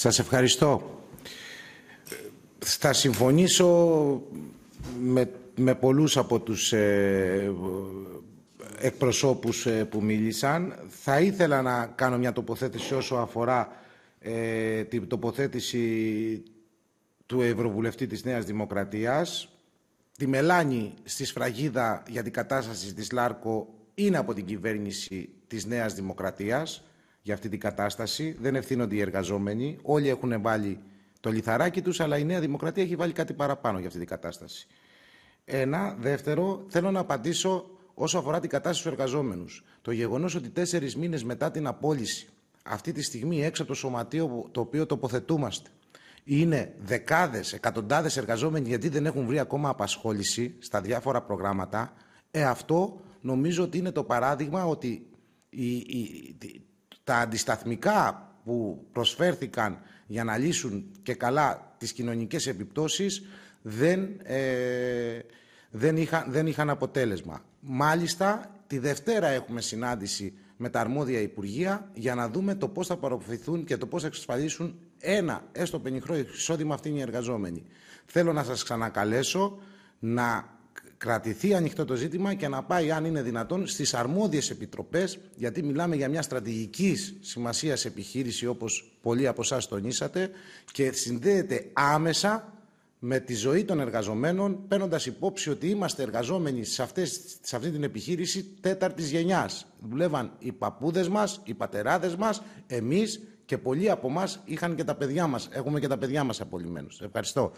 Σας ευχαριστώ. Θα συμφωνήσω με, με πολλούς από τους ε, εκπροσώπους ε, που μίλησαν. Θα ήθελα να κάνω μια τοποθέτηση όσο αφορά ε, την τοποθέτηση του Ευρωβουλευτή της Νέας Δημοκρατίας. Τη μελάνη στη σφραγίδα για την κατάσταση της Λάρκο είναι από την κυβέρνηση της Νέας Δημοκρατίας για αυτή την κατάσταση. Δεν ευθύνονται οι εργαζόμενοι. Όλοι έχουν βάλει το λιθαράκι τους, αλλά η Νέα Δημοκρατία έχει βάλει κάτι παραπάνω για αυτή την κατάσταση. Ένα. Δεύτερο, θέλω να απαντήσω όσο αφορά την κατάσταση στους εργαζόμενους. Το γεγονός ότι τέσσερις μήνες μετά την απόλυση, αυτή τη στιγμή έξω από το σωματείο το οποίο τοποθετούμαστε, είναι δεκάδες, εκατοντάδες εργαζόμενοι γιατί δεν έχουν βρει ακόμα απασχόληση στα διάφορα προγράμματα, ε, αυτό νομίζω ότι είναι το παράδειγμα ότι η, η, τα αντισταθμικά που προσφέρθηκαν για να λύσουν και καλά τις κοινωνικές επιπτώσεις δεν, ε, δεν, είχα, δεν είχαν αποτέλεσμα. Μάλιστα, τη Δευτέρα έχουμε συνάντηση με τα αρμόδια Υπουργεία για να δούμε το πώς θα παροφηθούν και το πώς θα εξασφαλίσουν ένα έστω πενιχρό εισόδημα αυτήν οι εργαζόμενοι. Θέλω να σας ξανακαλέσω να κρατηθεί ανοιχτό το ζήτημα και να πάει, αν είναι δυνατόν, στις αρμόδιες επιτροπές, γιατί μιλάμε για μια στρατηγικής σημασίας επιχείρηση, όπως πολλοί από εσάς τονίσατε, και συνδέεται άμεσα με τη ζωή των εργαζομένων, παίρνοντας υπόψη ότι είμαστε εργαζόμενοι σε, αυτές, σε αυτή την επιχείρηση τέταρτης γενιάς. Δουλεύαν οι παππούδες μας, οι πατεράδες μας, εμείς και πολλοί από εμά είχαν και τα παιδιά μας. Έχουμε και τα παιδιά μας απολυμμένους. Ευχαριστώ.